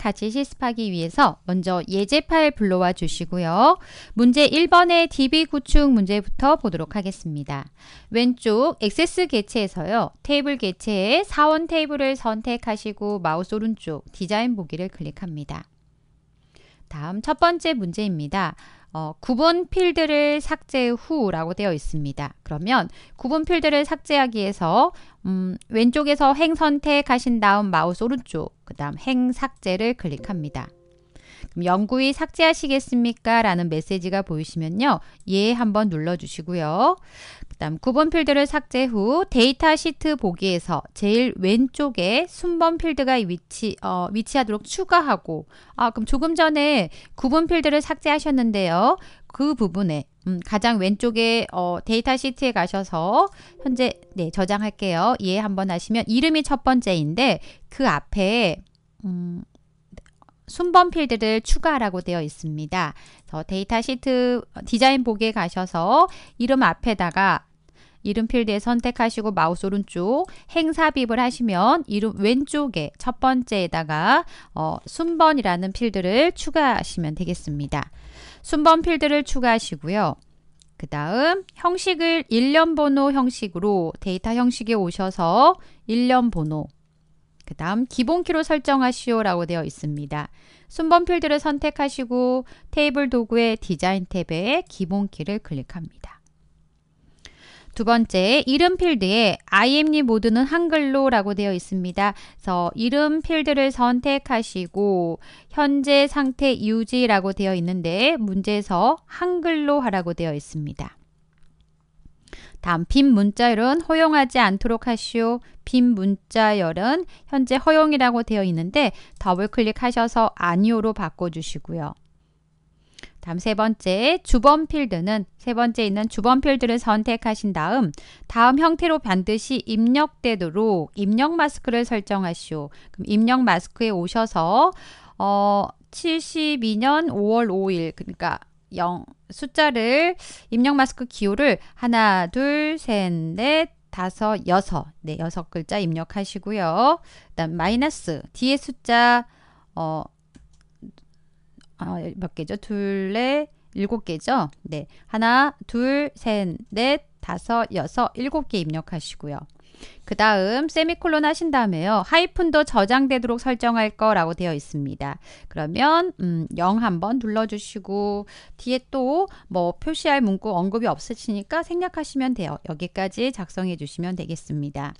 같이 실습하기 위해서 먼저 예제 파일 불러와 주시고요. 문제 1번의 DB 구축 문제부터 보도록 하겠습니다. 왼쪽 액세스 개체에서요. 테이블 개체에 사원 테이블을 선택하시고 마우스 오른쪽 디자인 보기를 클릭합니다. 다음 첫 번째 문제입니다. 어, 구분 필드를 삭제 후라고 되어 있습니다. 그러면 구분 필드를 삭제하기 위해서 음, 왼쪽에서 행 선택하신 다음 마우스 오른쪽 그 다음 행 삭제를 클릭합니다. 그럼 영구히 삭제하시겠습니까? 라는 메시지가 보이시면요. 예 한번 눌러주시고요. 그 다음 9번 필드를 삭제 후 데이터 시트 보기에서 제일 왼쪽에 순번 필드가 위치, 어, 위치하도록 추가하고 아 그럼 조금 전에 9번 필드를 삭제하셨는데요. 그 부분에 음, 가장 왼쪽에 어, 데이터 시트에 가셔서 현재 네 저장할게요. 예 한번 하시면 이름이 첫 번째인데 그 앞에 음, 순번 필드를 추가하라고 되어 있습니다. 데이터 시트 디자인 보기에 가셔서 이름 앞에다가 이름 필드에 선택하시고 마우스 오른쪽 행삽입을 하시면 이름 왼쪽에 첫 번째에다가 어, 순번이라는 필드를 추가하시면 되겠습니다. 순번 필드를 추가하시고요. 그 다음 형식을 일련 번호 형식으로 데이터 형식에 오셔서 일련 번호 그 다음 기본키로 설정하시오 라고 되어 있습니다. 순번 필드를 선택하시고 테이블 도구의 디자인 탭에 기본키를 클릭합니다. 두 번째, 이름 필드에 IM님 모드는 한글로 라고 되어 있습니다. 그래서 이름 필드를 선택하시고 현재 상태 유지라고 되어 있는데 문제에서 한글로 하라고 되어 있습니다. 다음 빈 문자열은 허용하지 않도록 하시오. 빈 문자열은 현재 허용이라고 되어 있는데 더블 클릭하셔서 아니오로 바꿔주시고요. 다음 세 번째 주범 필드는 세 번째 있는 주범 필드를 선택하신 다음 다음 형태로 반드시 입력되도록 입력 마스크를 설정하시오. 그럼 입력 마스크에 오셔서 어 72년 5월 5일 그러니까 0 숫자를 입력 마스크 기호를 하나 둘 셋 넷 다섯 여섯 네 여섯 글자 입력하시고요. 그다음 마이너스 뒤에 숫자 어 아, 몇 개죠? 둘, 넷, 일곱 개죠? 네. 하나, 둘, 셋, 넷, 다섯, 여섯, 일곱 개 입력하시고요. 그 다음 세미콜론 하신 다음에요. 하이픈도 저장되도록 설정할 거라고 되어 있습니다. 그러면 음, 0 한번 눌러주시고 뒤에 또 뭐 표시할 문구 언급이 없으시니까 생략하시면 돼요. 여기까지 작성해 주시면 되겠습니다.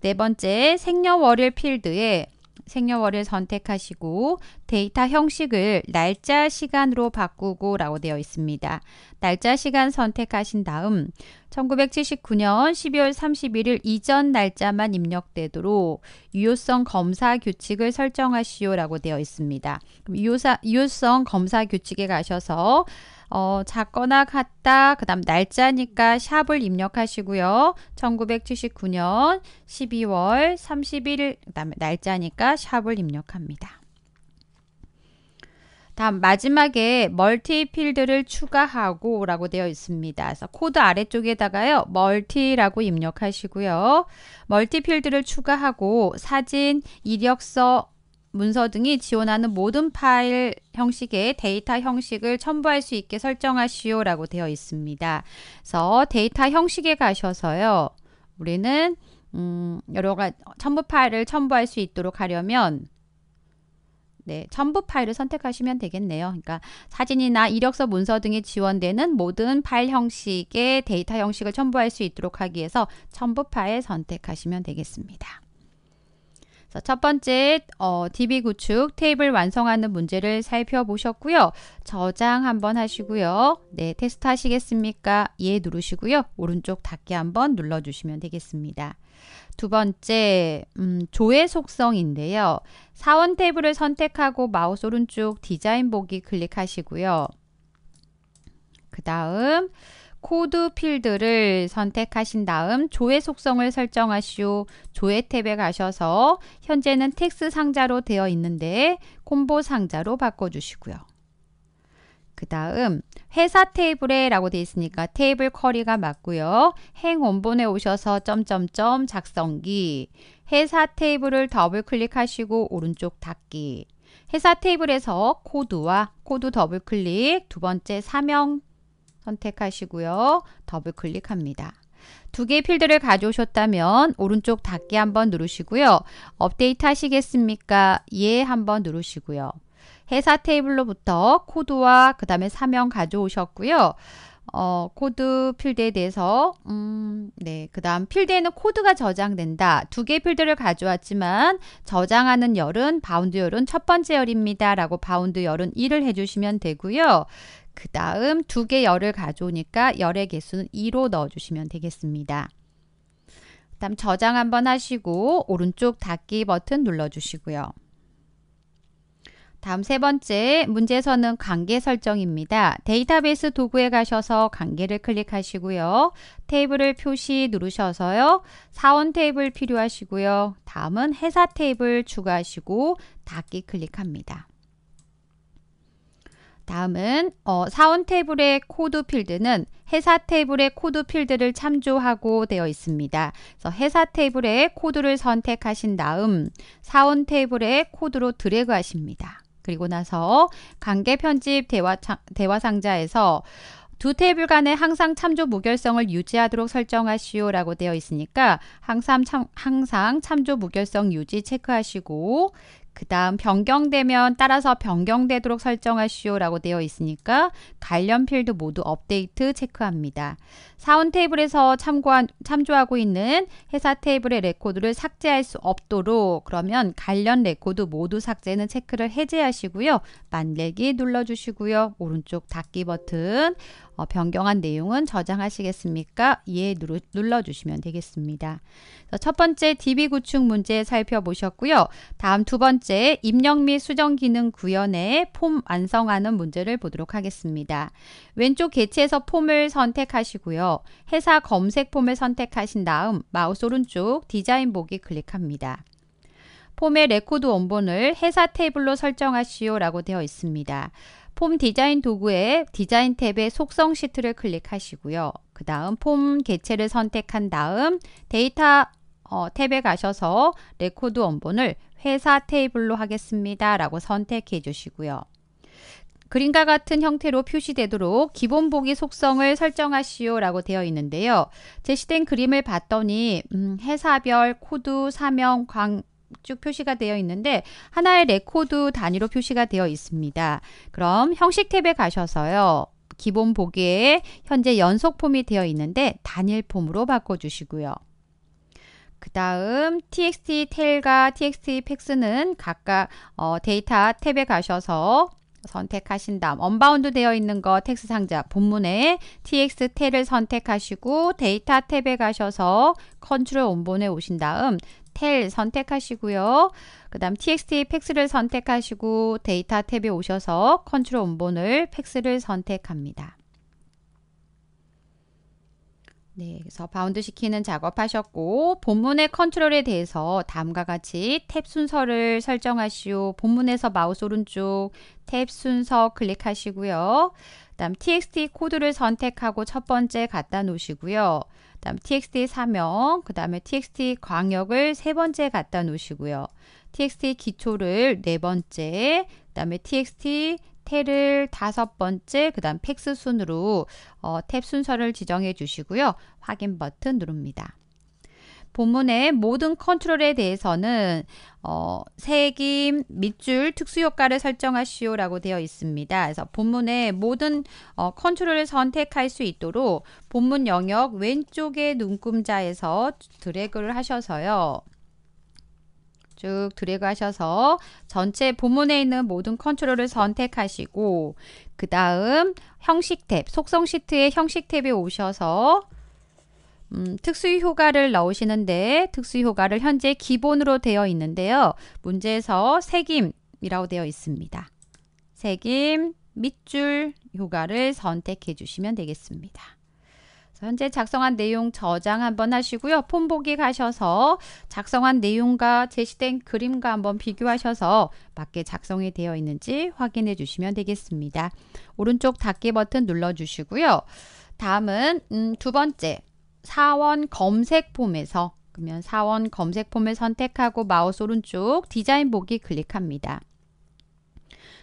네 번째 생년월일 필드에 생년월일 선택하시고 데이터 형식을 날짜 시간으로 바꾸고 라고 되어 있습니다. 날짜 시간 선택하신 다음 1979년 12월 31일 이전 날짜만 입력되도록 유효성 검사 규칙을 설정하시오 라고 되어 있습니다. 유효성 검사 규칙에 가셔서 어, 작거나 같다. 그 다음 날짜니까 샵을 입력하시고요. 1979년 12월 31일, 그 다음에 날짜니까 샵을 입력합니다. 다음 마지막에 멀티 필드를 추가하고 라고 되어 있습니다. 그래서 코드 아래쪽에다가요. 멀티라고 입력하시고요. 멀티 필드를 추가하고 사진, 이력서, 문서 등이 지원하는 모든 파일 형식의 데이터 형식을 첨부할 수 있게 설정하시오라고 되어 있습니다. 그래서 데이터 형식에 가셔서요. 우리는 음, 여러 가지 첨부 파일을 첨부할 수 있도록 하려면 네, 첨부 파일을 선택하시면 되겠네요. 그러니까 사진이나 이력서 문서 등이 지원되는 모든 파일 형식의 데이터 형식을 첨부할 수 있도록 하기 위해서 첨부 파일 선택하시면 되겠습니다. 자, 첫 번째 어, DB 구축 테이블 완성하는 문제를 살펴보셨고요. 저장 한번 하시고요. 네, 테스트 하시겠습니까? 예 누르시고요. 오른쪽 닫기 한번 눌러주시면 되겠습니다. 두 번째, 음, 조회 속성인데요. 사원 테이블을 선택하고 마우스 오른쪽 디자인 보기 클릭하시고요. 그 다음 코드 필드를 선택하신 다음 조회 속성을 설정하시오. 조회 탭에 가셔서 현재는 텍스 상자로 되어 있는데 콤보 상자로 바꿔주시고요. 그 다음 회사 테이블에 라고 되어 있으니까 테이블 커리가 맞고요. 행 원본에 오셔서 점점점 작성기 회사 테이블을 더블 클릭하시고 오른쪽 닫기 회사 테이블에서 코드와 코드 더블 클릭 두 번째 사명 선택하시고요. 더블 클릭합니다. 두 개의 필드를 가져오셨다면 오른쪽 닫기 한번 누르시고요. 업데이트 하시겠습니까? 예 한번 누르시고요. 회사 테이블로부터 코드와 그 다음에 사명 가져오셨고요. 어, 코드 필드에 대해서 음, 네, 그 다음 필드에는 코드가 저장된다. 두 개의 필드를 가져왔지만 저장하는 열은 바운드 열은 첫 번째 열입니다. 라고 바운드 열은 1을 해주시면 되고요. 그 다음 두 개 열을 가져오니까 열의 개수는 2로 넣어주시면 되겠습니다. 다음 저장 한번 하시고 오른쪽 닫기 버튼 눌러주시고요. 다음 세 번째 문제에서는 관계 설정입니다. 데이터베이스 도구에 가셔서 관계를 클릭하시고요. 테이블을 표시 누르셔서요. 사원 테이블 필요하시고요. 다음은 회사 테이블 추가하시고 닫기 클릭합니다. 다음은 어, 사원 테이블의 코드 필드는 회사 테이블의 코드 필드를 참조하고 되어 있습니다. 그래서 회사 테이블의 코드를 선택하신 다음 사원 테이블의 코드로 드래그 하십니다. 그리고 나서 관계 편집 대화, 대화 상자에서 두 테이블 간에 항상 참조 무결성을 유지하도록 설정하시오 라고 되어 있으니까 항상, 참, 항상 참조 무결성 유지 체크하시고 그 다음 변경되면 따라서 변경되도록 설정하시오라고 되어 있으니까 관련 필드 모두 업데이트 체크합니다. 사원 테이블에서 참고한, 참조하고 있는 회사 테이블의 레코드를 삭제할 수 없도록 그러면 관련 레코드 모두 삭제는 체크를 해제하시고요. 만들기 눌러주시고요. 오른쪽 닫기 버튼 어, 변경한 내용은 저장하시겠습니까? 예 누르, 눌러주시면 되겠습니다. 첫 번째 DB 구축 문제 살펴보셨고요. 다음 두 번째 번째, 입력 및 수정 기능 구현에 폼 완성하는 문제를 보도록 하겠습니다. 왼쪽 개체에서 폼을 선택하시고요. 회사 검색 폼을 선택하신 다음 마우스 오른쪽 디자인 보기 클릭합니다. 폼의 레코드 원본을 회사 테이블로 설정하시오 라고 되어 있습니다. 폼 디자인 도구의 디자인 탭의 속성 시트를 클릭하시고요. 그 다음 폼 개체를 선택한 다음 데이터 어, 탭에 가셔서 레코드 원본을 회사 테이블로 하겠습니다. 라고 선택해 주시고요. 그림과 같은 형태로 표시되도록 기본 보기 속성을 설정하시오 라고 되어 있는데요. 제시된 그림을 봤더니 음, 회사별, 코드, 사명, 광, 쭉 표시가 되어 있는데 하나의 레코드 단위로 표시가 되어 있습니다. 그럼 형식 탭에 가셔서요. 기본 보기에 현재 연속 폼이 되어 있는데 단일 폼으로 바꿔주시고요. 그 다음 txt t e 과 txt 팩스는 각각 어, 데이터 탭에 가셔서 선택하신 다음 언바운드 되어 있는 거 텍스 상자 본문에 txt-를 선택하시고 데이터 탭에 가셔서 컨트롤 온본에 오신 다음 텔 선택하시고요. 그 다음 txt 팩스를 선택하시고 데이터 탭에 오셔서 컨트롤 온본을 팩스를 선택합니다. 네, 그래서 바운드 시키는 작업하셨고 본문의 컨트롤에 대해서 다음과 같이 탭 순서를 설정하시오. 본문에서 마우스 오른쪽 탭 순서 클릭하시고요. 그다음 txt 코드를 선택하고 첫 번째 갖다 놓으시고요. 그다음 txt 사명, 그다음에 txt 광역을 세 번째 갖다 놓으시고요. txt 기초를 네 번째, 그다음에 txt 테를 다섯 번째, 그 다음 팩스 순으로 어, 탭 순서를 지정해 주시고요. 확인 버튼 누릅니다. 본문의 모든 컨트롤에 대해서는 어, 세김 밑줄 특수효과를 설정하시오 라고 되어 있습니다. 그래서 본문의 모든 어, 컨트롤을 선택할 수 있도록 본문 영역 왼쪽의 눈금자에서 드래그를 하셔서요. 쭉 들어가셔서 전체 본문에 있는 모든 컨트롤을 선택하시고 그 다음 형식 탭, 속성 시트의 형식 탭에 오셔서 음, 특수효과를 넣으시는데 특수효과를 현재 기본으로 되어 있는데요. 문제에서 색임이라고 되어 있습니다. 색임 밑줄 효과를 선택해 주시면 되겠습니다. 현재 작성한 내용 저장 한번 하시고요. 폰 보기 가셔서 작성한 내용과 제시된 그림과 한번 비교하셔서 맞게 작성이 되어 있는지 확인해 주시면 되겠습니다. 오른쪽 닫기 버튼 눌러 주시고요. 다음은 음, 두 번째 사원 검색 폼에서 그러면 사원 검색 폼을 선택하고 마우스 오른쪽 디자인 보기 클릭합니다.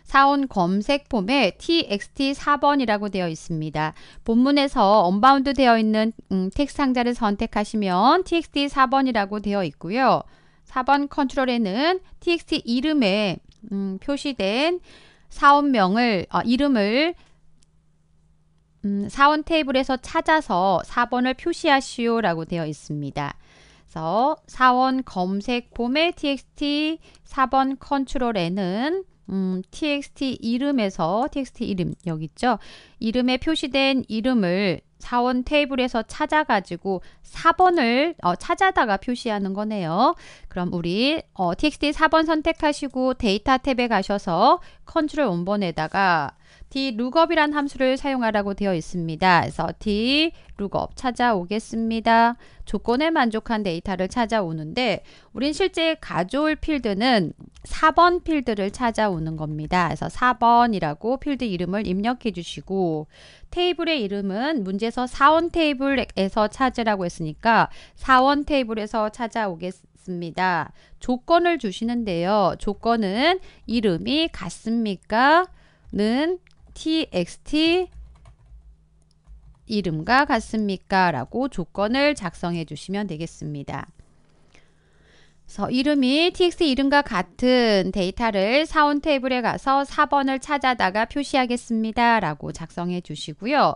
사원 검색 폼에 txt 4번이라고 되어 있습니다. 본문에서 언바운드 되어 있는 음, 텍스트 상자를 선택하시면 txt 4번이라고 되어 있고요. 4번 컨트롤에는 txt 이름에 음, 표시된 사원명을 어, 이름을 음, 사원 테이블에서 찾아서 4번을 표시하시오 라고 되어 있습니다. 그래서 사원 검색 폼의 txt 4번 컨트롤에는 음, txt 이름에서 txt 이름 여기 있죠. 이름에 표시된 이름을 사원 테이블에서 찾아가지고 4번을 어, 찾아다가 표시하는 거네요. 그럼 우리 어, txt 4번 선택하시고 데이터 탭에 가셔서 컨트롤 1번에다가 dlookup이란 함수를 사용하라고 되어 있습니다. 그래서 dlookup 찾아오겠습니다. 조건에 만족한 데이터를 찾아오는데 우린 실제 가져올 필드는 4번 필드를 찾아오는 겁니다. 그래서 4번이라고 필드 이름을 입력해 주시고 테이블의 이름은 문제에서 사원 테이블에서 찾으라고 했으니까 사원 테이블에서 찾아오겠습니다. 조건을 주시는데요. 조건은 이름이 같습니까? 는 txt 이름과 같습니까? 라고 조건을 작성해 주시면 되겠습니다. 그래서 이름이 txt 이름과 같은 데이터를 사원 테이블에 가서 4번을 찾아다가 표시하겠습니다. 라고 작성해 주시고요.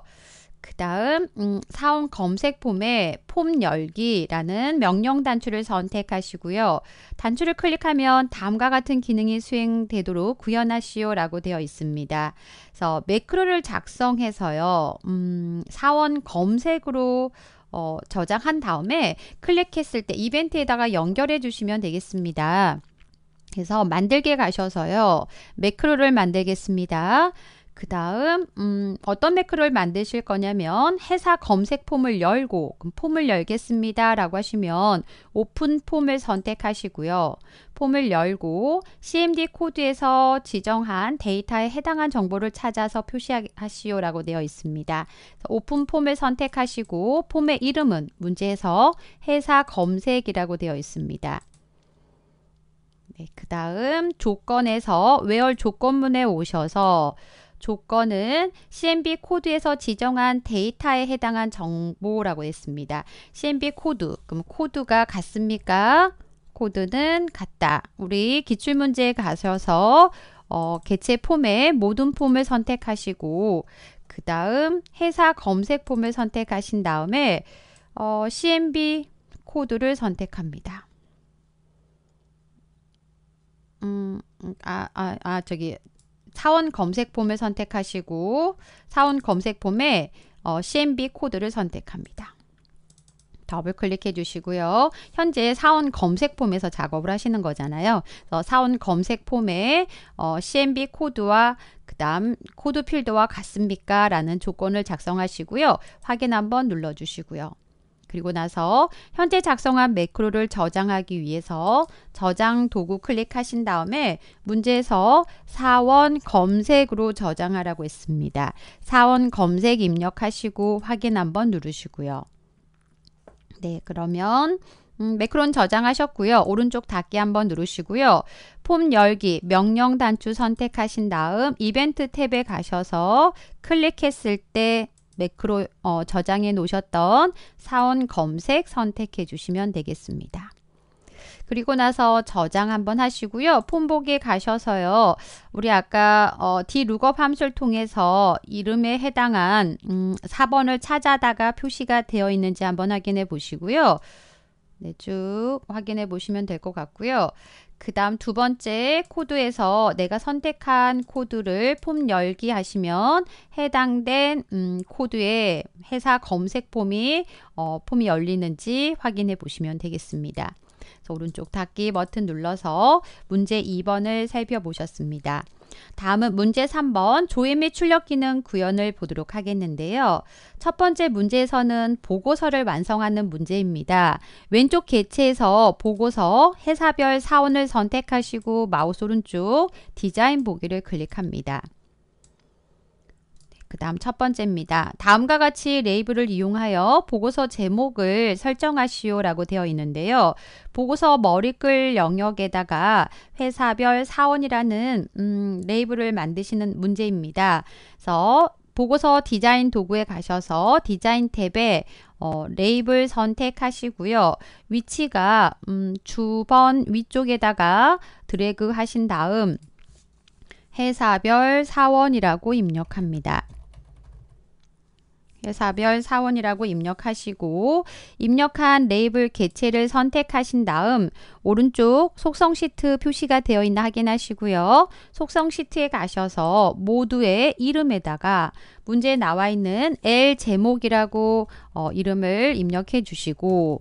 그 다음 음, 사원 검색 폼에 폼 열기라는 명령 단추를 선택하시고요. 단추를 클릭하면 다음과 같은 기능이 수행되도록 구현하시오 라고 되어 있습니다. 그래서 매크로를 작성해서요. 음, 사원 검색으로 어, 저장한 다음에 클릭했을 때 이벤트에다가 연결해 주시면 되겠습니다. 그래서 만들게 가셔서요. 매크로를 만들겠습니다. 그 다음 음, 어떤 매크로를 만드실 거냐면 회사 검색 폼을 열고 폼을 열겠습니다 라고 하시면 오픈 폼을 선택하시고요. 폼을 열고 CMD 코드에서 지정한 데이터에 해당한 정보를 찾아서 표시하시오 라고 되어 있습니다. 오픈 폼을 선택하시고 폼의 이름은 문제에서 회사 검색이라고 되어 있습니다. 네, 그 다음 조건에서 외열 조건문에 오셔서 조건은 CMB 코드에서 지정한 데이터에 해당한 정보라고 했습니다. CMB 코드, 그럼 코드가 같습니까? 코드는 같다. 우리 기출문제에 가셔서 어, 개체 폼의 모든 폼을 선택하시고 그 다음 회사 검색 폼을 선택하신 다음에 어, CMB 코드를 선택합니다. 음, 음, 아, 아, 아, 저기 사원 검색 폼을 선택하시고 사원 검색 폼에 어, CMB 코드를 선택합니다. 더블 클릭해 주시고요. 현재 사원 검색 폼에서 작업을 하시는 거잖아요. 사원 검색 폼에 어, CMB 코드와 그 다음 코드 필드와 같습니까? 라는 조건을 작성하시고요. 확인 한번 눌러 주시고요. 그리고 나서 현재 작성한 매크로를 저장하기 위해서 저장 도구 클릭하신 다음에 문제에서 사원 검색으로 저장하라고 했습니다. 사원 검색 입력하시고 확인 한번 누르시고요. 네, 그러면 음, 매크론 저장하셨고요. 오른쪽 닫기 한번 누르시고요. 폼 열기 명령 단추 선택하신 다음 이벤트 탭에 가셔서 클릭했을 때 매크로 어, 저장해 놓으셨던 사원 검색 선택해 주시면 되겠습니다. 그리고 나서 저장 한번 하시고요. 폰복에 가셔서요. 우리 아까 어, dlookup 함수를 통해서 이름에 해당한 음, 4번을 찾아다가 표시가 되어 있는지 한번 확인해 보시고요. 네, 쭉 확인해 보시면 될 것 같고요. 그 다음 두 번째 코드에서 내가 선택한 코드를 폼 열기 하시면 해당된 음, 코드의 회사 검색 폼이 어, 폼이 열리는지 확인해 보시면 되겠습니다. 오른쪽 닫기 버튼 눌러서 문제 2번을 살펴보셨습니다. 다음은 문제 3번 조회 및 출력 기능 구현을 보도록 하겠는데요. 첫 번째 문제에서는 보고서를 완성하는 문제입니다. 왼쪽 개체에서 보고서 회사별 사원을 선택하시고 마우스 오른쪽 디자인 보기를 클릭합니다. 그 다음 첫 번째입니다. 다음과 같이 레이블을 이용하여 보고서 제목을 설정하시오 라고 되어 있는데요. 보고서 머리글 영역에다가 회사별 사원이라는 음, 레이블을 만드시는 문제입니다. 그래서 보고서 디자인 도구에 가셔서 디자인 탭에 어, 레이블 선택하시고요. 위치가 음, 주번 위쪽에다가 드래그 하신 다음 회사별 사원이라고 입력합니다. 회사별 사원이라고 입력하시고 입력한 레이블 개체를 선택하신 다음 오른쪽 속성 시트 표시가 되어 있나 확인하시고요. 속성 시트에 가셔서 모두의 이름에다가 문제에 나와 있는 L 제목이라고 어, 이름을 입력해 주시고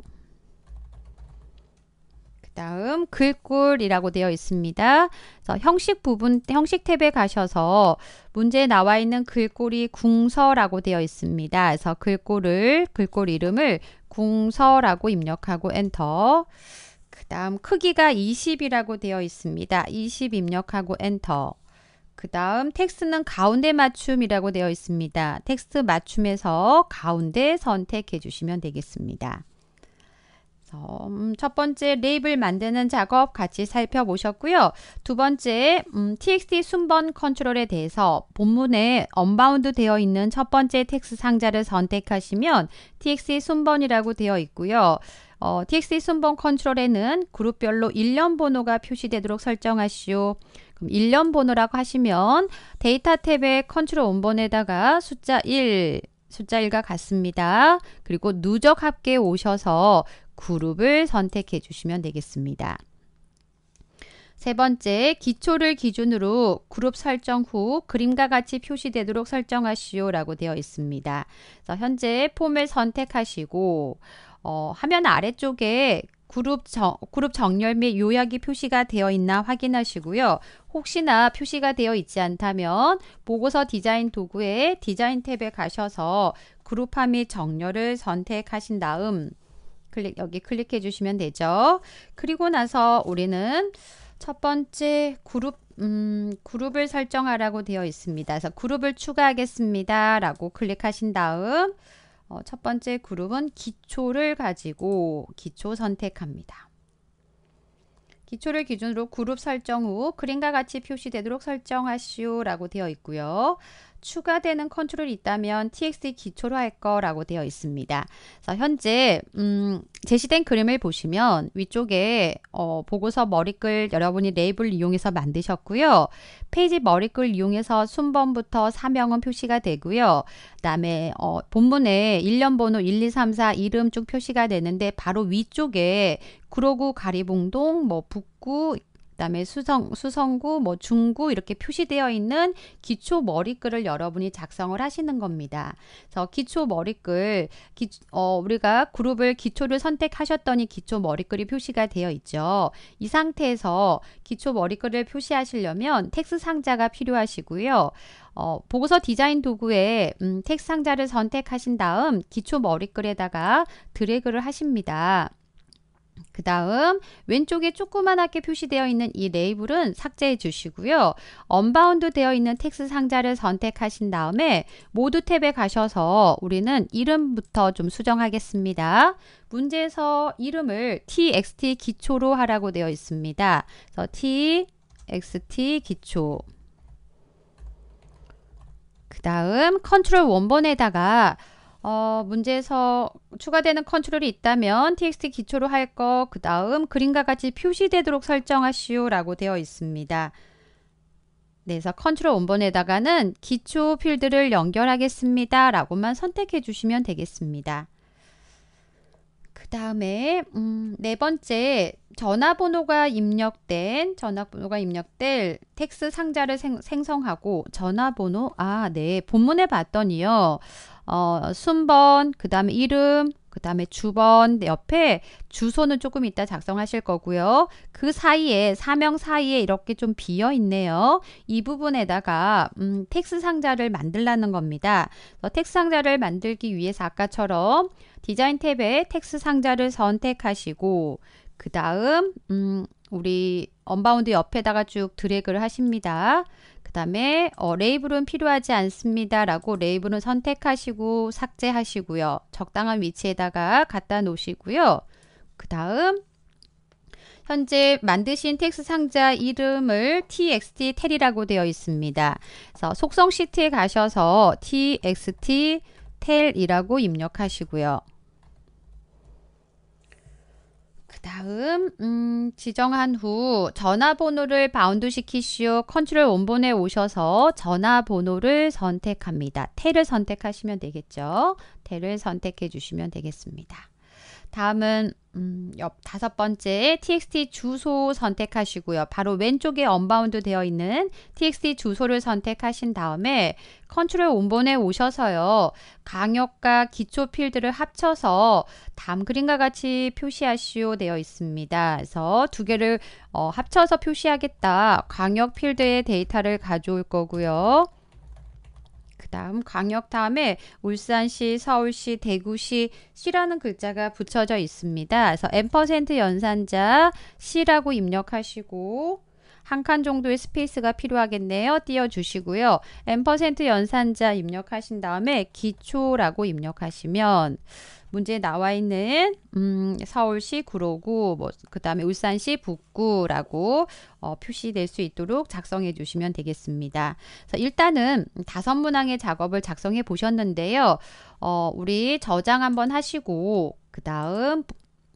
다음 글꼴이라고 되어 있습니다. 그래서 형식 부분 형식 탭에 가셔서 문제에 나와 있는 글꼴이 궁서라고 되어 있습니다. 그래서 글꼴을 글꼴 이름을 궁서라고 입력하고 엔터. 그다음 크기가 20이라고 되어 있습니다. 20 입력하고 엔터. 그 다음 텍스트는 가운데 맞춤이라고 되어 있습니다. 텍스트 맞춤에서 가운데 선택해 주시면 되겠습니다. 음, 첫 번째 레이블 만드는 작업 같이 살펴보셨고요. 두 번째 음, txt 순번 컨트롤에 대해서 본문에 언바운드 되어 있는 첫 번째 텍스 상자를 선택하시면 txt 순번이라고 되어 있고요. 어, txt 순번 컨트롤에는 그룹별로 일련 번호가 표시되도록 설정하시오. 그럼 일련 번호라고 하시면 데이터 탭의 컨트롤 원본에다가 숫자 1, 숫자 1과 같습니다. 그리고 누적 합계에 오셔서 그룹을 선택해 주시면 되겠습니다. 세 번째, 기초를 기준으로 그룹 설정 후 그림과 같이 표시되도록 설정하시오 라고 되어 있습니다. 현재 폼을 선택하시고 어, 화면 아래쪽에 그룹, 정, 그룹 정렬 및 요약이 표시가 되어 있나 확인하시고요. 혹시나 표시가 되어 있지 않다면 보고서 디자인 도구의 디자인 탭에 가셔서 그룹화 및 정렬을 선택하신 다음 클릭 여기 클릭해 주시면 되죠. 그리고 나서 우리는 첫 번째 그룹 음, 그룹을 설정하라고 되어 있습니다. 그래서 그룹을 추가하겠습니다. 라고 클릭하신 다음 어, 첫 번째 그룹은 기초를 가지고 기초 선택합니다. 기초를 기준으로 그룹 설정 후 그림과 같이 표시되도록 설정하시오 라고 되어 있고요. 추가되는 컨트롤이 있다면 TXT 기초로 할 거라고 되어 있습니다. 현재 음, 제시된 그림을 보시면 위쪽에 어, 보고서 머리글 여러분이 레이블 이용해서 만드셨고요. 페이지 머리글 이용해서 순번부터 사명은 표시가 되고요. 그 다음에 어, 본문에 1년 번호 1, 2, 3, 4 이름 쭉 표시가 되는데 바로 위쪽에 구로구 가리봉동 뭐 북구 그다음에 수성 수성구 뭐 중구 이렇게 표시되어 있는 기초 머리글을 여러분이 작성을 하시는 겁니다. 그래서 기초 머리글 기, 어, 우리가 그룹을 기초를 선택하셨더니 기초 머리글이 표시가 되어 있죠. 이 상태에서 기초 머리글을 표시하시려면 텍스 상자가 필요하시고요. 어, 보고서 디자인 도구에 음, 텍스 상자를 선택하신 다음 기초 머리글에다가 드래그를 하십니다. 그 다음 왼쪽에 조그만하게 표시되어 있는 이 레이블은 삭제해 주시고요. 언바운드 되어 있는 텍스 상자를 선택하신 다음에 모두 탭에 가셔서 우리는 이름부터 좀 수정하겠습니다. 문제에서 이름을 txt 기초로 하라고 되어 있습니다. 그래서 txt 기초 그 다음 컨트롤 원본에다가 어, 문제에서 추가되는 컨트롤이 있다면 txt 기초로 할 거, 그 다음 그림과 같이 표시되도록 설정하시오 라고 되어 있습니다. 네, 그래서 컨트롤 원본에다가는 기초 필드를 연결하겠습니다 라고만 선택해 주시면 되겠습니다. 그 다음에 음, 네 번째 전화번호가 입력된 전화번호가 입력될 텍스 상자를 생, 성하고 전화번호 아 네 본문에 봤더니요 어, 순번, 그 다음에 이름, 그 다음에 주번 옆에 주소는 조금 이따 작성하실 거고요. 그 사이에 사명 사이에 이렇게 좀 비어 있네요. 이 부분에다가 음, 텍스 상자를 만들라는 겁니다. 텍스 상자를 만들기 위해서 아까처럼 디자인 탭에 텍스 상자를 선택하시고 그 다음 음, 우리 언바운드 옆에다가 쭉 드래그를 하십니다. 그 다음에 어, 레이블은 필요하지 않습니다 라고 레이블은 선택하시고 삭제하시고요. 적당한 위치에다가 갖다 놓으시고요. 그 다음 현재 만드신 텍스 상자 이름을 txt 텔이라고 되어 있습니다. 그래서 속성 시트에 가셔서 txt 텔이라고 입력하시고요. 다음 음, 지정한 후 전화번호를 바운드 시키시오 컨트롤 원본에 오셔서 전화번호를 선택합니다. 테를 선택하시면 되겠죠. 테를 선택해 주시면 되겠습니다. 다음은 음, 옆 다섯 번째 txt 주소 선택하시고요. 바로 왼쪽에 언바운드 되어 있는 txt 주소를 선택하신 다음에 컨트롤 온본에 오셔서요. 강역과 기초 필드를 합쳐서 다음 그림과 같이 표시하시오 되어 있습니다. 그래서 두 개를 어, 합쳐서 표시하겠다. 강역 필드의 데이터를 가져올 거고요. 그다음 광역 다음에 울산시, 서울시, 대구시 시라는 글자가 붙여져 있습니다. 그래서 n% 연산자 시라고 입력하시고 한칸 정도의 스페이스가 필요하겠네요. 띄워주시고요. n% 연산자 입력하신 다음에 기초라고 입력하시면 문제에 나와 있는 음, 서울시 구로구 뭐 그다음에 울산시 북구라고 어, 표시될 수 있도록 작성해 주시면 되겠습니다. 일단은 다섯 문항의 작업을 작성해 보셨는데요. 어, 우리 저장 한번 하시고 그 다음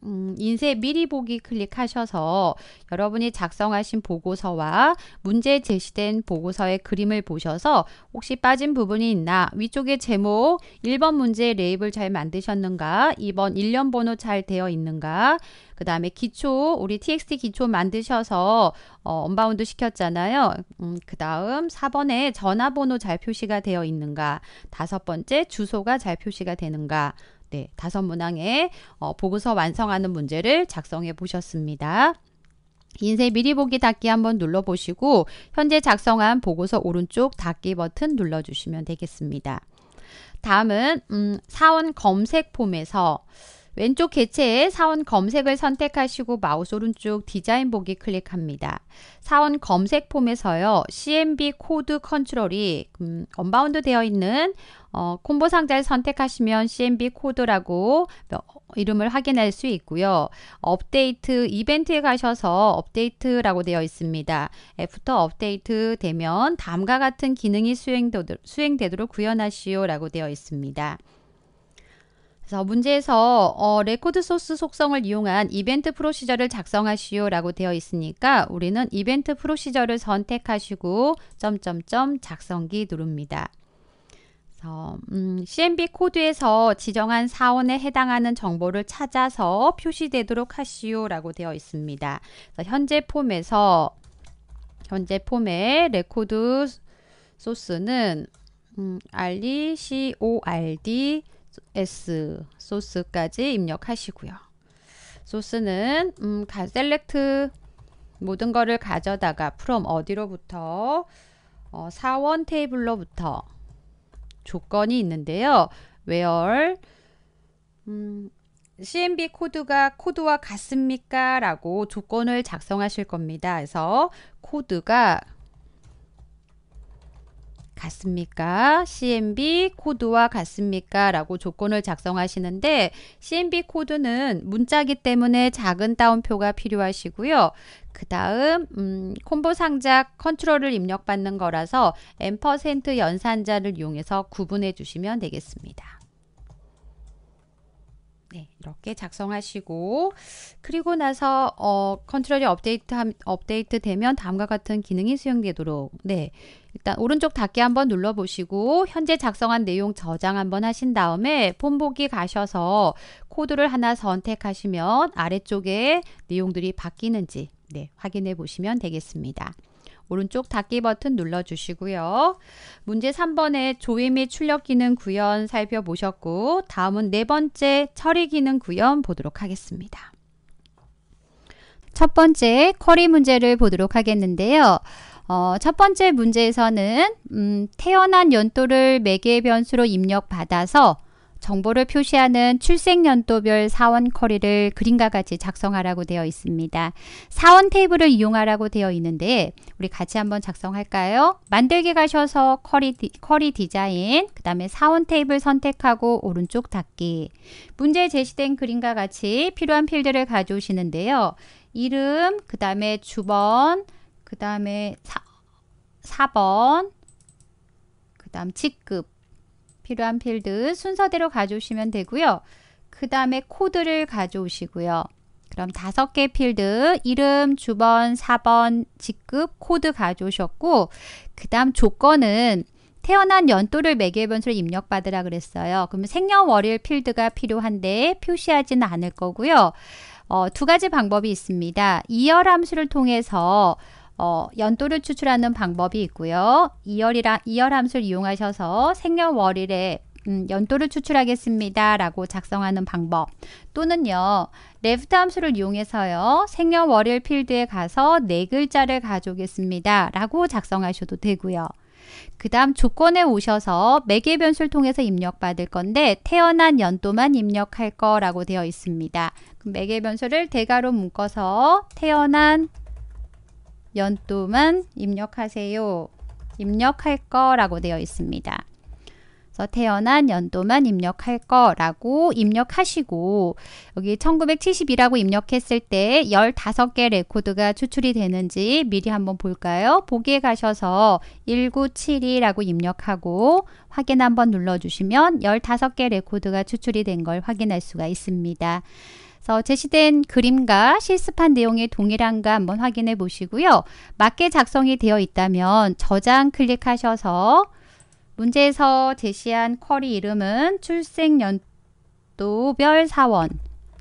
음, 인쇄 미리 보기 클릭하셔서 여러분이 작성하신 보고서와 문제 제시된 보고서의 그림을 보셔서 혹시 빠진 부분이 있나 위쪽에 제목 1번 문제 레이블 잘 만드셨는가 2번 일련 번호 잘 되어 있는가 그 다음에 기초 우리 txt 기초 만드셔서 어, 언바운드 시켰잖아요 음, 그 다음 4번에 전화번호 잘 표시가 되어 있는가 다섯 번째 주소가 잘 표시가 되는가 네, 다섯 문항의 어, 보고서 완성하는 문제를 작성해 보셨습니다. 인쇄 미리 보기 닫기 한번 눌러보시고 현재 작성한 보고서 오른쪽 닫기 버튼 눌러주시면 되겠습니다. 다음은 음, 사원 검색 폼에서 왼쪽 개체에 사원 검색을 선택하시고 마우스 오른쪽 디자인 보기 클릭합니다. 사원 검색 폼에서요. CMB 코드 컨트롤이 음, 언바운드 되어 있는 어, 콤보 상자를 선택하시면 CMB 코드라고 어, 이름을 확인할 수 있고요. 업데이트 이벤트에 가셔서 업데이트라고 되어 있습니다. 애프터 업데이트 되면 다음과 같은 기능이 수행되도록 구현하시오 라고 되어 있습니다. 그래서 문제에서 어, 레코드 소스 속성을 이용한 이벤트 프로시저를 작성하시오라고 되어 있으니까 우리는 이벤트 프로시저를 선택하시고 점점점 작성기 누릅니다. 그래서 음, CMB 코드에서 지정한 사원에 해당하는 정보를 찾아서 표시되도록 하시오라고 되어 있습니다. 현재 폼에서 현재 폼의 레코드 소스는 음, RECORD s 소스까지 입력하시고요. 소스는 음, 가, 셀렉트 모든 거를 가져다가 from 어디로부터 어, 사원 테이블로부터 조건이 있는데요. where 음, CMB 코드가 코드와 같습니까? 라고 조건을 작성하실 겁니다. 그래서 코드가 같습니까? CMB 코드와 같습니까? 라고 조건을 작성하시는데 CMB 코드는 문자기 때문에 작은 따옴표가 필요하시고요. 그 다음 음, 콤보 상자 컨트롤을 입력받는 거라서 M% 연산자를 이용해서 구분해 주시면 되겠습니다. 네, 이렇게 작성하시고 그리고 나서 어, 컨트롤이 업데이트 업데이트 되면 다음과 같은 기능이 수행되도록 네. 일단 오른쪽 닫기 한번 눌러보시고 현재 작성한 내용 저장 한번 하신 다음에 본 보기 가셔서 코드를 하나 선택하시면 아래쪽에 내용들이 바뀌는지 네, 확인해 보시면 되겠습니다. 오른쪽 닫기 버튼 눌러주시고요. 문제 3번에 조회 및 출력 기능 구현 살펴보셨고 다음은 네 번째 처리 기능 구현 보도록 하겠습니다. 첫 번째 커리 문제를 보도록 하겠는데요. 어, 첫 번째 문제에서는 음, 태어난 연도를 매개 변수로 입력받아서 정보를 표시하는 출생연도별 사원 커리를 그림과 같이 작성하라고 되어 있습니다. 사원 테이블을 이용하라고 되어 있는데 우리 같이 한번 작성할까요? 만들기 가셔서 커리, 디, 커리 디자인, 그 다음에 사원 테이블 선택하고 오른쪽 닫기. 문제 제시된 그림과 같이 필요한 필드를 가져오시는데요. 이름, 그 다음에 주번, 그 다음에 4번 그 다음 직급 필요한 필드 순서대로 가져오시면 되고요. 그 다음에 코드를 가져오시고요. 그럼 다섯 개 필드 이름, 주번, 4번, 직급, 코드 가져오셨고 그 다음 조건은 태어난 연도를 매개변수로 입력받으라 그랬어요. 그러면 생년월일 필드가 필요한데 표시하지는 않을 거고요. 어, 두 가지 방법이 있습니다. 이열 함수를 통해서 어, 연도를 추출하는 방법이 있고요. 2열이랑 이열 함수를 이용하셔서 생년월일에 음, 연도를 추출하겠습니다. 라고 작성하는 방법 또는요. 레프트 함수를 이용해서요. 생년월일 필드에 가서 네 글자를 가져오겠습니다. 라고 작성하셔도 되고요. 그 다음 조건에 오셔서 매개 변수를 통해서 입력받을 건데 태어난 연도만 입력할 거라고 되어 있습니다. 매개 변수를 대괄호 묶어서 태어난 연도만 입력하세요. 입력할 거라고 되어 있습니다. 그래서 태어난 연도만 입력할 거라고 입력하시고 여기 1970이라고 입력했을 때 15개 레코드가 추출이 되는지 미리 한번 볼까요? 보기에 가셔서 1972라고 입력하고 확인 한번 눌러주시면 15개 레코드가 추출이 된 걸 확인할 수가 있습니다. 그래서 제시된 그림과 실습한 내용의 동일한가 한번 확인해 보시고요. 맞게 작성이 되어 있다면 저장 클릭하셔서 문제에서 제시한 쿼리 이름은 출생연도별 사원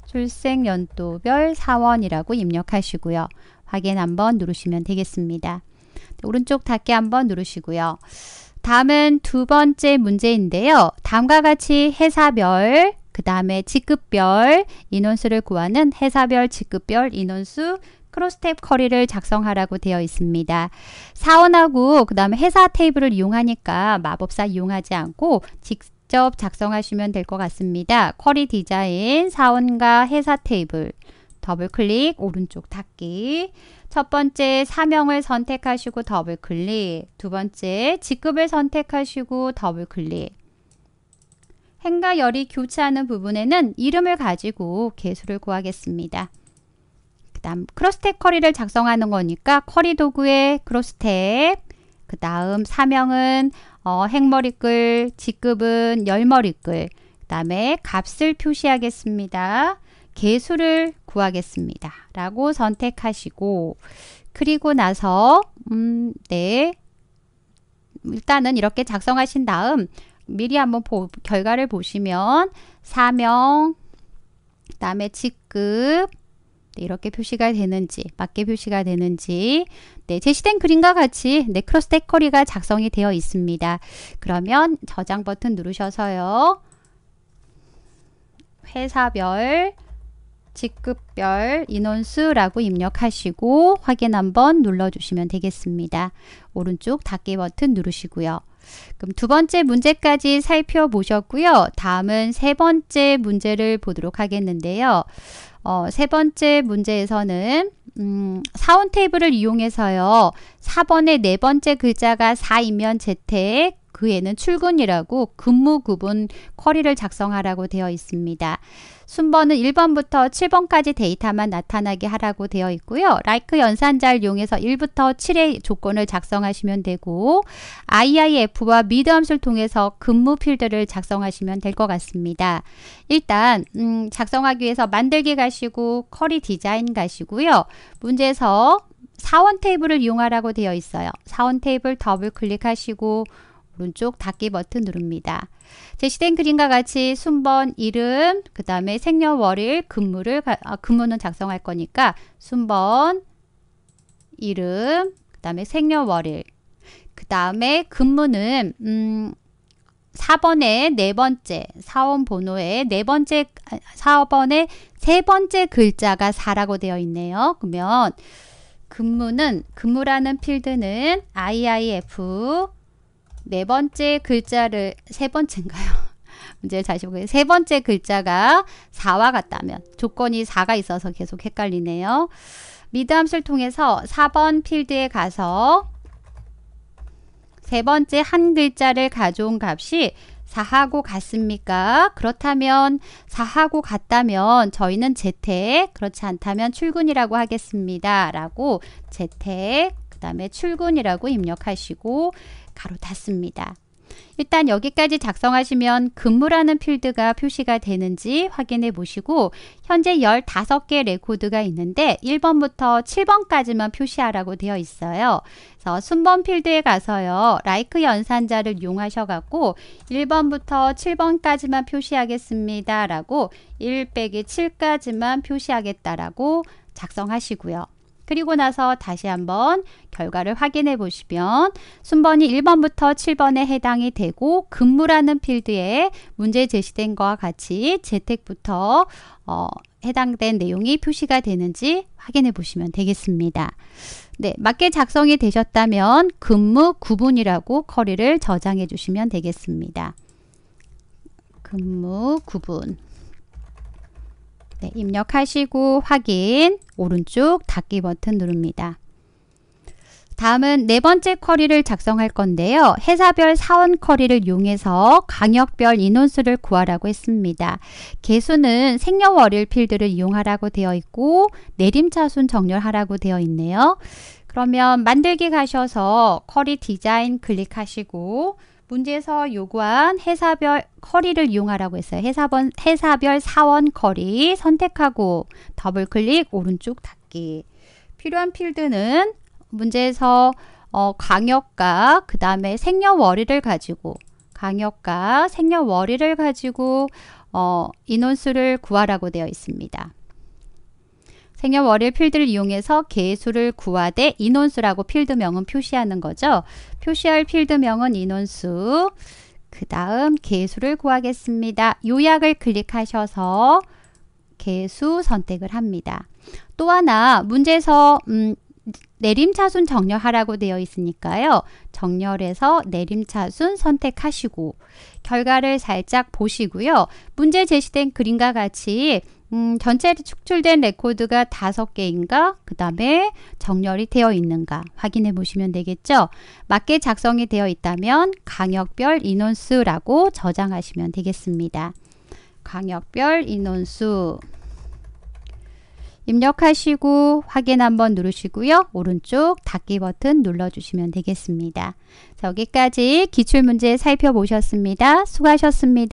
출생연도별 사원이라고 입력하시고요. 확인 한번 누르시면 되겠습니다. 네, 오른쪽 닫기 한번 누르시고요. 다음은 두 번째 문제인데요. 다음과 같이 회사별 그 다음에 직급별 인원수를 구하는 회사별 직급별 인원수 크로스탭 커리를 작성하라고 되어 있습니다. 사원하고 그 다음에 회사 테이블을 이용하니까 마법사 이용하지 않고 직접 작성하시면 될 것 같습니다. 커리 디자인, 사원과 회사 테이블, 더블클릭, 오른쪽 닫기 첫 번째 사명을 선택하시고 더블클릭 두 번째 직급을 선택하시고 더블클릭 행과 열이 교차하는 부분에는 이름을 가지고 개수를 구하겠습니다. 그 다음 크로스탭 커리를 작성하는 거니까 커리 도구에 크로스탭 그 다음 사명은 어, 행머리글, 직급은 열머리글 그 다음에 값을 표시하겠습니다. 개수를 구하겠습니다. 라고 선택하시고 그리고 나서 음, 네 일단은 이렇게 작성하신 다음 미리 한번 보, 결과를 보시면 사명, 그 다음에 직급, 네, 이렇게 표시가 되는지 맞게 표시가 되는지 네, 제시된 그림과 같이 네, 크로스 테커리가 작성이 되어 있습니다. 그러면 저장 버튼 누르셔서요. 회사별 직급별 인원수라고 입력하시고 확인 한번 눌러주시면 되겠습니다. 오른쪽 닫기 버튼 누르시고요. 그럼 두 번째 문제까지 살펴보셨고요. 다음은 세 번째 문제를 보도록 하겠는데요. 어, 세 번째 문제에서는 음, 사원 테이블을 이용해서요. 4번의 네 번째 글자가 4이면 재택, 그에는 출근이라고 근무 구분 쿼리를 작성하라고 되어 있습니다. 순번은 1번부터 7번까지 데이터만 나타나게 하라고 되어 있고요. 라이크 연산자를 이용해서 1부터 7의 조건을 작성하시면 되고 IIF와 미드함수를 통해서 근무 필드를 작성하시면 될 것 같습니다. 일단 음, 작성하기 위해서 만들기 가시고 커리 디자인 가시고요. 문제에서 사원 테이블을 이용하라고 되어 있어요. 사원 테이블 더블 클릭하시고 오른쪽 닫기 버튼 누릅니다. 제시된 그림과 같이 순번 이름, 그 다음에 생년월일, 근무를, 아, 근무는 작성할 거니까 순번, 이름, 그 다음에 생년월일, 그 다음에 근무는 음, 4번의 네 번째 사원 번호의 네 번째 4번의 아, 세 번째 글자가 4라고 되어 있네요. 그러면 근무는 근무라는 필드는 IIF 네 번째 글자를 세 번째인가요? 문제 다시 보게 세 번째 글자가 4와 같다면 조건이 4가 있어서 계속 헷갈리네요. 미드 함수를 통해서 4번 필드에 가서 세 번째 한 글자를 가져온 값이 4하고 같습니까? 그렇다면 4하고 같다면 저희는 재택, 그렇지 않다면 출근이라고 하겠습니다. 라고 재택, 그 다음에 출근이라고 입력하시고 가로 닫습니다. 일단 여기까지 작성하시면 근무라는 필드가 표시가 되는지 확인해 보시고 현재 15개 레코드가 있는데 1번부터 7번까지만 표시하라고 되어 있어요. 그래서 순번 필드에 가서요. 라이크 연산자를 이용하셔 갖고 1번부터 7번까지만 표시하겠습니다. 라고 1 7까지만 표시하겠다라고 작성하시고요. 그리고 나서 다시 한번 결과를 확인해 보시면 순번이 1번부터 7번에 해당이 되고 근무라는 필드에 문제 제시된 것과 같이 재택부터 어, 해당된 내용이 표시가 되는지 확인해 보시면 되겠습니다. 네, 맞게 작성이 되셨다면 근무 구분이라고 커리를 저장해 주시면 되겠습니다. 근무 구분 네, 입력하시고 확인, 오른쪽 닫기 버튼 누릅니다. 다음은 네 번째 쿼리를 작성할 건데요. 회사별 사원 쿼리를 이용해서 강역별 인원수를 구하라고 했습니다. 개수는 생년월일 필드를 이용하라고 되어 있고 내림차순 정렬하라고 되어 있네요. 그러면 만들기 가셔서 쿼리 디자인 클릭하시고 문제에서 요구한 회사별 커리를 이용하라고 했어요. 회사번, 회사별 사원 커리 선택하고 더블 클릭 오른쪽 닫기. 필요한 필드는 문제에서 어, 광역과 그 다음에 생년월일을 가지고 강역과 생년월일을 가지고 어, 인원수를 구하라고 되어 있습니다. 생년 월일 필드를 이용해서 개수를 구하되 인원수라고 필드명은 표시하는 거죠. 표시할 필드명은 인원수. 그 다음 개수를 구하겠습니다. 요약을 클릭하셔서 개수 선택을 합니다. 또 하나 문제에서 음, 내림차순 정렬하라고 되어 있으니까요. 정렬에서 내림차순 선택하시고 결과를 살짝 보시고요. 문제 제시된 그림과 같이 음, 전체 축출된 레코드가 다섯 개인가, 그 다음에 정렬이 되어 있는가 확인해 보시면 되겠죠. 맞게 작성이 되어 있다면 강역별 인원수라고 저장하시면 되겠습니다. 강역별 인원수 입력하시고 확인 한번 누르시고요. 오른쪽 닫기 버튼 눌러주시면 되겠습니다. 여기까지 기출문제 살펴보셨습니다. 수고하셨습니다.